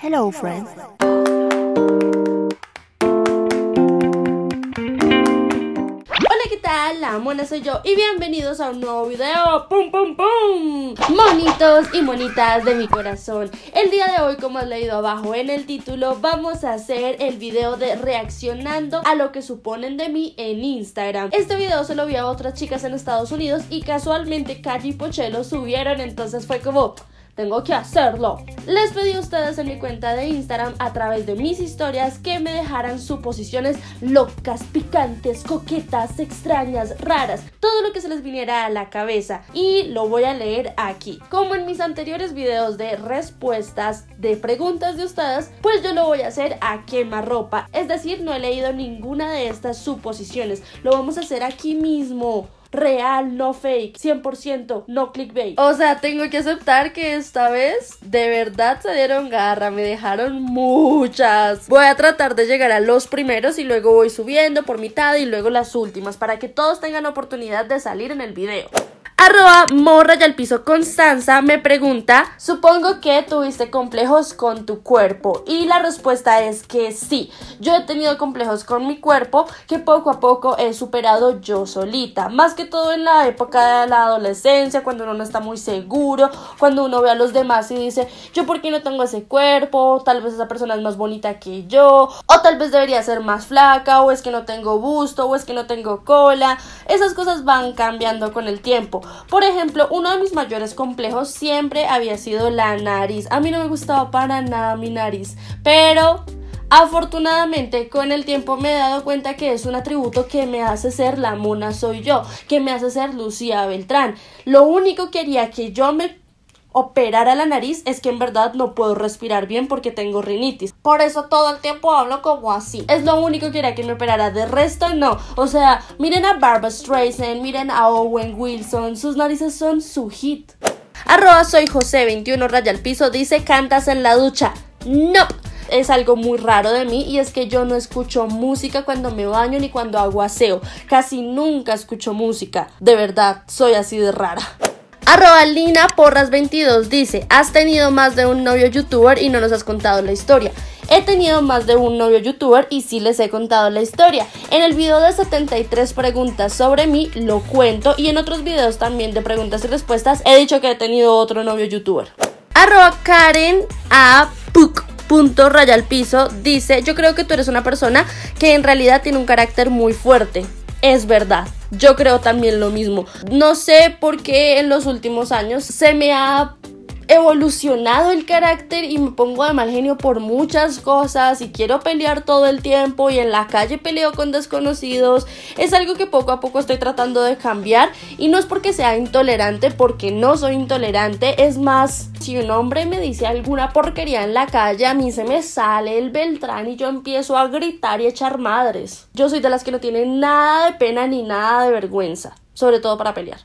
Hello, friends. Hola, ¿qué tal? La mona soy yo y bienvenidos a un nuevo video. ¡Pum, pum, pum! Monitos y monitas de mi corazón. El día de hoy, como has leído abajo en el título, vamos a hacer el video de reaccionando a lo que suponen de mí en Instagram. Este video se lo vi a otras chicas en Estados Unidos y casualmente Katy y Pochelo subieron, entonces fue como tengo que hacerlo. Les pedí a ustedes en mi cuenta de Instagram a través de mis historias que me dejaran suposiciones locas, picantes, coquetas, extrañas, raras, todo lo que se les viniera a la cabeza y lo voy a leer aquí. Como en mis anteriores videos de respuestas de preguntas de ustedes, pues yo lo voy a hacer a quemarropa, es decir, no he leído ninguna de estas suposiciones, lo vamos a hacer aquí mismo real, no fake, 100%, no clickbait. O sea, tengo que aceptar que esta vez de verdad se dieron garra, me dejaron muchas. Voy a tratar de llegar a los primeros y luego voy subiendo por mitad y luego las últimas para que todos tengan oportunidad de salir en el video. Arroba morra y al piso Constanza me pregunta, supongo que tuviste complejos con tu cuerpo y la respuesta es que sí, yo he tenido complejos con mi cuerpo que poco a poco he superado yo solita, más que todo en la época de la adolescencia, cuando uno no está muy seguro, cuando uno ve a los demás y dice, yo por qué no tengo ese cuerpo, tal vez esa persona es más bonita que yo, o tal vez debería ser más flaca, o es que no tengo busto, o es que no tengo cola, esas cosas van cambiando con el tiempo. Por ejemplo, uno de mis mayores complejos siempre había sido la nariz. A mí no me gustaba para nada mi nariz, pero Afortunadamente, con el tiempo me he dado cuenta que es un atributo que me hace ser la mona soy yo, que me hace ser Lucía Beltrán. Lo único que que yo me operar a la nariz es que en verdad no puedo respirar bien porque tengo rinitis. Por eso todo el tiempo hablo como así. Es lo único que era que me operara. De resto, no. O sea, miren a Barbara Streisand, miren a Owen Wilson. Sus narices son su hit. Arroba soy José21 raya al piso dice cantas en la ducha. No. es algo muy raro de mí y es que yo no escucho música cuando me baño ni cuando hago aseo. Casi nunca escucho música. De verdad, soy así de rara. Arroba Lina Porras 22 dice, has tenido más de un novio youtuber y no nos has contado la historia. He tenido más de un novio youtuber y sí les he contado la historia. En el video de 73 preguntas sobre mí lo cuento y en otros videos también de preguntas y respuestas he dicho que he tenido otro novio youtuber. Arroba Karen A. Puc piso dice yo creo que tú eres una persona que en realidad tiene un carácter muy fuerte es verdad. Yo creo también lo mismo. No sé por qué en los últimos años se me ha evolucionado el carácter y me pongo de mal genio por muchas cosas y quiero pelear todo el tiempo y en la calle peleo con desconocidos. Es algo que poco a poco estoy tratando de cambiar y no es porque sea intolerante, porque no soy intolerante, es más, si un hombre me dice alguna porquería en la calle, a mí se me sale el Beltrán y yo empiezo a gritar y echar madres. Yo soy de las que no tienen nada de pena ni nada de vergüenza, sobre todo para pelear.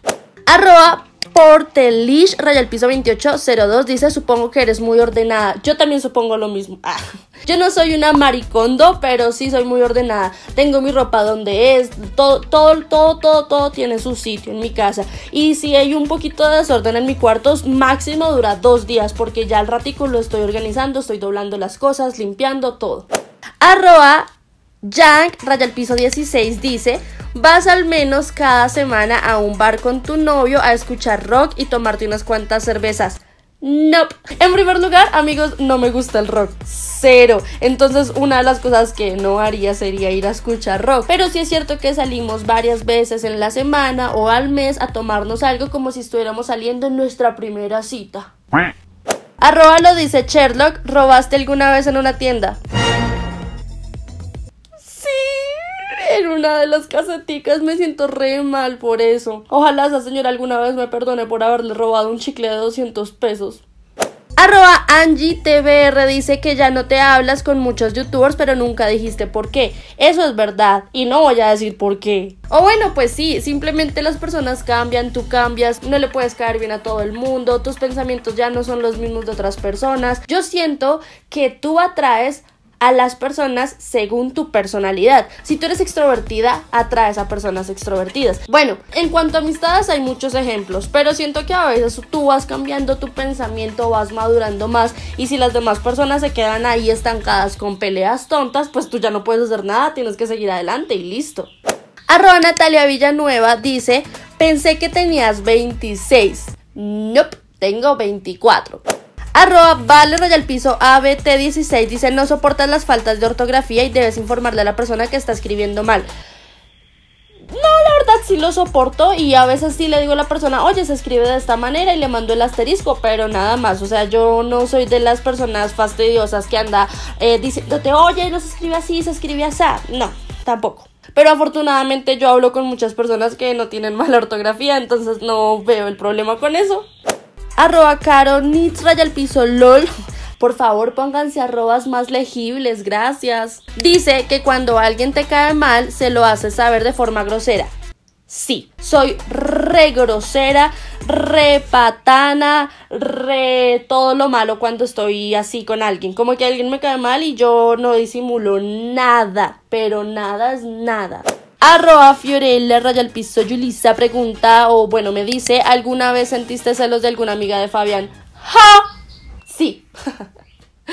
Portelish, raya el piso 2802, dice, supongo que eres muy ordenada. Yo también supongo lo mismo. Ah, yo no soy una maricondo, pero sí soy muy ordenada. Tengo mi ropa donde es, todo, todo, todo, todo, todo tiene su sitio en mi casa. Y si hay un poquito de desorden en mi cuarto, máximo dura dos días, porque ya al ratico lo estoy organizando, estoy doblando las cosas, limpiando todo. Arroba Jack, raya el piso 16, dice, vas al menos cada semana a un bar con tu novio a escuchar rock y tomarte unas cuantas cervezas. Nope. En primer lugar, amigos, no me gusta el rock. Cero. Entonces, una de las cosas que no haría sería ir a escuchar rock. Pero sí es cierto que salimos varias veces en la semana o al mes a tomarnos algo como si estuviéramos saliendo en nuestra primera cita. Arroba lo dice Sherlock, ¿robaste alguna vez en una tienda? de las caseticas, me siento re mal por eso. Ojalá esa señora alguna vez me perdone por haberle robado un chicle de 200 pesos. Arroba Angie dice que ya no te hablas con muchos youtubers, pero nunca dijiste por qué. Eso es verdad, y no voy a decir por qué. O bueno, pues sí, simplemente las personas cambian, tú cambias, no le puedes caer bien a todo el mundo, tus pensamientos ya no son los mismos de otras personas. Yo siento que tú atraes a las personas según tu personalidad. Si tú eres extrovertida, atraes a personas extrovertidas. Bueno, en cuanto a amistades hay muchos ejemplos, pero siento que a veces tú vas cambiando tu pensamiento, vas madurando más y si las demás personas se quedan ahí estancadas con peleas tontas, pues tú ya no puedes hacer nada, tienes que seguir adelante y listo. Arroba Natalia Villanueva dice, pensé que tenías 26. no tengo 24. Arroba Vale Royal Piso ABT16 dice no soportas las faltas de ortografía y debes informarle a la persona que está escribiendo mal. No, la verdad sí lo soporto y a veces sí le digo a la persona, oye, se escribe de esta manera y le mando el asterisco, pero nada más, o sea, yo no soy de las personas fastidiosas que anda eh, diciéndote, oye, no se escribe así, se escribe así, no, tampoco. Pero afortunadamente yo hablo con muchas personas que no tienen mala ortografía, entonces no veo el problema con eso. Arroba caro nits raya el piso lol. Por favor, pónganse arrobas más legibles, gracias. Dice que cuando alguien te cae mal, se lo hace saber de forma grosera. Sí, soy re grosera, re patana, re todo lo malo cuando estoy así con alguien. Como que alguien me cae mal y yo no disimulo nada, pero nada es nada. Arroba Fiorella Rayal Piso Yulisa pregunta, o bueno, me dice, ¿alguna vez sentiste celos de alguna amiga de Fabián? ¡Ja! Sí.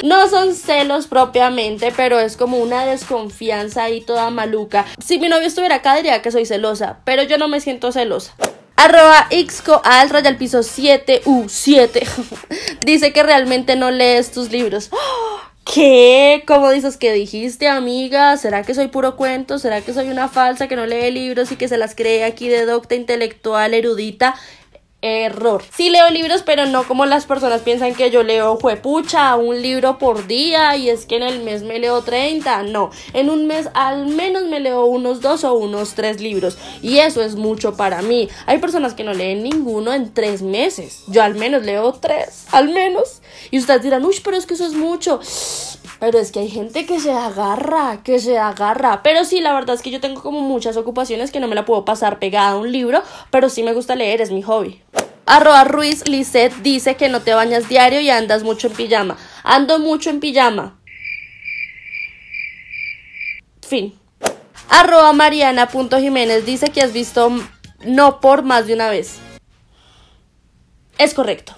No son celos propiamente, pero es como una desconfianza ahí toda maluca. Si mi novio estuviera acá diría que soy celosa, pero yo no me siento celosa. Arroba Ixco al piso 7U7 Dice que realmente no lees tus libros. ¡Oh! ¿Qué? ¿Cómo dices que dijiste, amiga? ¿Será que soy puro cuento? ¿Será que soy una falsa que no lee libros y que se las cree aquí de docta intelectual erudita? Error. Sí leo libros, pero no como las personas piensan que yo leo juepucha, un libro por día y es que en el mes me leo 30. No, en un mes al menos me leo unos dos o unos tres libros y eso es mucho para mí. Hay personas que no leen ninguno en tres meses. Yo al menos leo tres, al menos. Y ustedes dirán, uy, pero es que eso es mucho. Pero es que hay gente que se agarra, que se agarra. Pero sí, la verdad es que yo tengo como muchas ocupaciones que no me la puedo pasar pegada a un libro, pero sí me gusta leer, es mi hobby. Arroba Ruiz Lisset dice que no te bañas diario y andas mucho en pijama. Ando mucho en pijama. Fin. Arroba Jiménez dice que has visto no por más de una vez. Es correcto.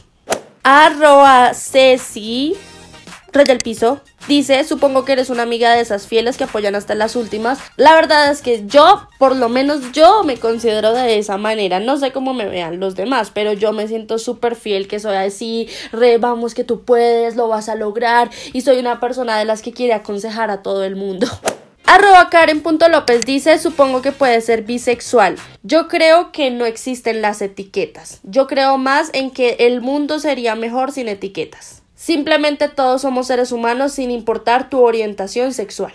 Arroba Ceci Rey del Piso dice, supongo que eres una amiga de esas fieles que apoyan hasta las últimas. La verdad es que yo, por lo menos yo me considero de esa manera. No sé cómo me vean los demás, pero yo me siento súper fiel, que soy así, re, vamos que tú puedes, lo vas a lograr. Y soy una persona de las que quiere aconsejar a todo el mundo. Arroba Karen.López dice, supongo que puede ser bisexual. Yo creo que no existen las etiquetas. Yo creo más en que el mundo sería mejor sin etiquetas. Simplemente todos somos seres humanos sin importar tu orientación sexual.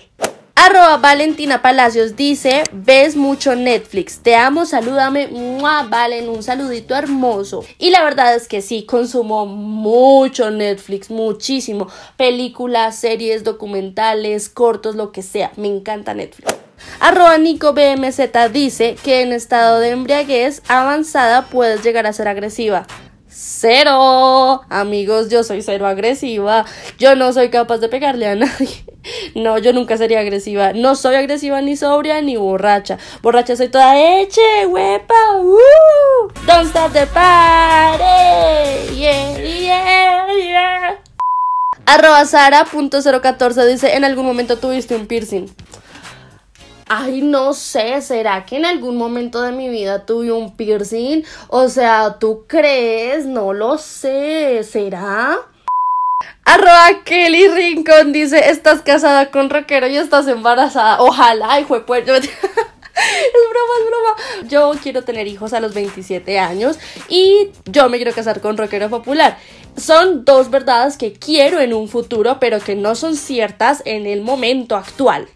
Arroba Valentina Palacios dice, ves mucho Netflix, te amo, salúdame, muah, Valen, un saludito hermoso. Y la verdad es que sí, consumo mucho Netflix, muchísimo. Películas, series, documentales, cortos, lo que sea, me encanta Netflix. Arroba Nico BMZ dice que en estado de embriaguez avanzada puedes llegar a ser agresiva cero. Amigos, yo soy cero agresiva. Yo no soy capaz de pegarle a nadie. No, yo nunca sería agresiva. No soy agresiva ni sobria ni borracha. Borracha soy toda eche, huepa, uh. Don't stop the party. Yeah, yeah, yeah. Arroba Sara.014 dice, en algún momento tuviste un piercing ay, no sé, ¿será que en algún momento de mi vida tuve un piercing? O sea, ¿tú crees? No lo sé, ¿será? Arroba Kelly Rincón dice, estás casada con rockero y estás embarazada. Ojalá, hijo de puerto. es broma, es broma. Yo quiero tener hijos a los 27 años y yo me quiero casar con rockero popular. Son dos verdades que quiero en un futuro, pero que no son ciertas en el momento actual.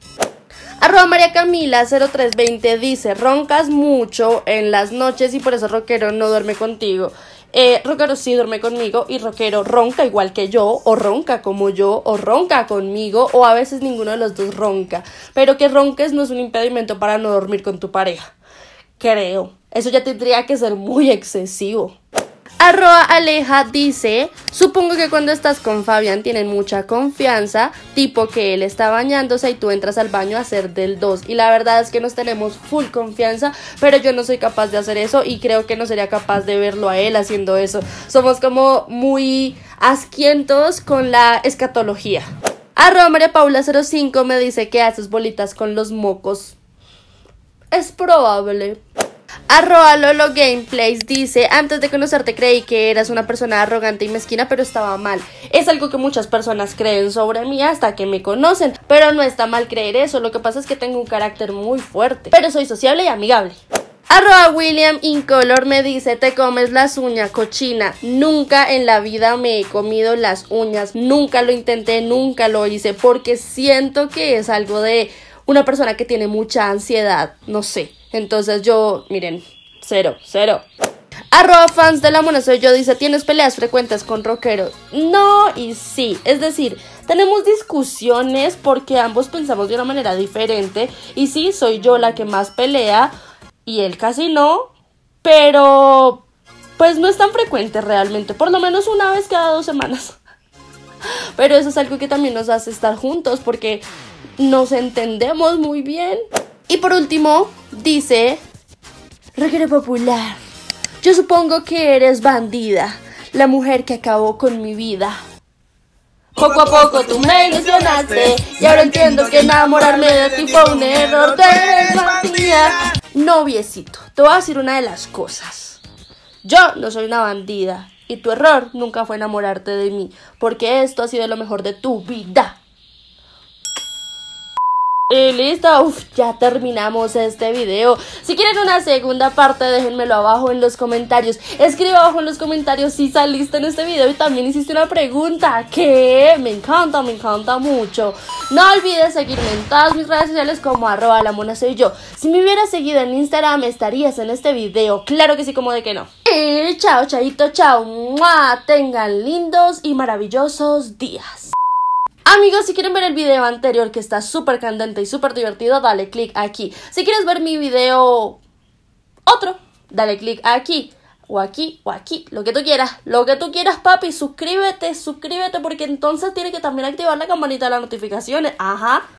Arroba María Camila 0320 dice, roncas mucho en las noches y por eso Roquero no duerme contigo. Eh, sí duerme conmigo y Roquero ronca igual que yo, o ronca como yo, o ronca conmigo, o a veces ninguno de los dos ronca. Pero que ronques no es un impedimento para no dormir con tu pareja. Creo. Eso ya tendría que ser muy excesivo. Arroa Aleja dice, supongo que cuando estás con Fabián tienen mucha confianza, tipo que él está bañándose y tú entras al baño a hacer del 2. Y la verdad es que nos tenemos full confianza, pero yo no soy capaz de hacer eso y creo que no sería capaz de verlo a él haciendo eso. Somos como muy asquientos con la escatología. Arroa María Paula 05 me dice que haces bolitas con los mocos. Es probable. Arroba Lolo Gameplays dice, antes de conocerte creí que eras una persona arrogante y mezquina, pero estaba mal. Es algo que muchas personas creen sobre mí hasta que me conocen, pero no está mal creer eso, lo que pasa es que tengo un carácter muy fuerte, pero soy sociable y amigable. Arroba William Incolor me dice, te comes las uñas, cochina. Nunca en la vida me he comido las uñas, nunca lo intenté, nunca lo hice, porque siento que es algo de una persona que tiene mucha ansiedad, no sé. Entonces yo, miren, cero, cero. Arroba fans de la Mona Soy Yo dice, ¿tienes peleas frecuentes con Rockero? No y sí, es decir, tenemos discusiones porque ambos pensamos de una manera diferente y sí, soy yo la que más pelea y él casi no, pero pues no es tan frecuente realmente, por lo menos una vez cada dos semanas. Pero eso es algo que también nos hace estar juntos porque nos entendemos muy bien. Y por último, dice, Requiero popular, yo supongo que eres bandida, la mujer que acabó con mi vida. Poco a poco tú me ilusionaste y ahora entiendo que enamorarme de ti fue un error de bandida. No, te voy a decir una de las cosas. Yo no soy una bandida y tu error nunca fue enamorarte de mí, porque esto ha sido lo mejor de tu vida. Y listo, ya terminamos este video. Si quieren una segunda parte, déjenmelo abajo en los comentarios. Escriba abajo en los comentarios si saliste en este video y también hiciste una pregunta que me encanta, me encanta mucho. No olvides seguirme en todas mis redes sociales como arroba la mona soy yo. Si me hubieras seguido en Instagram, estarías en este video. Claro que sí, como de que no. Y chao, chaito, chao. Tengan lindos y maravillosos días. Amigos, si quieren ver el video anterior que está súper candente y súper divertido, dale click aquí. Si quieres ver mi video otro, dale click aquí o aquí o aquí, lo que tú quieras, lo que tú quieras, papi, suscríbete, suscríbete porque entonces tienes que también activar la campanita de las notificaciones. Ajá.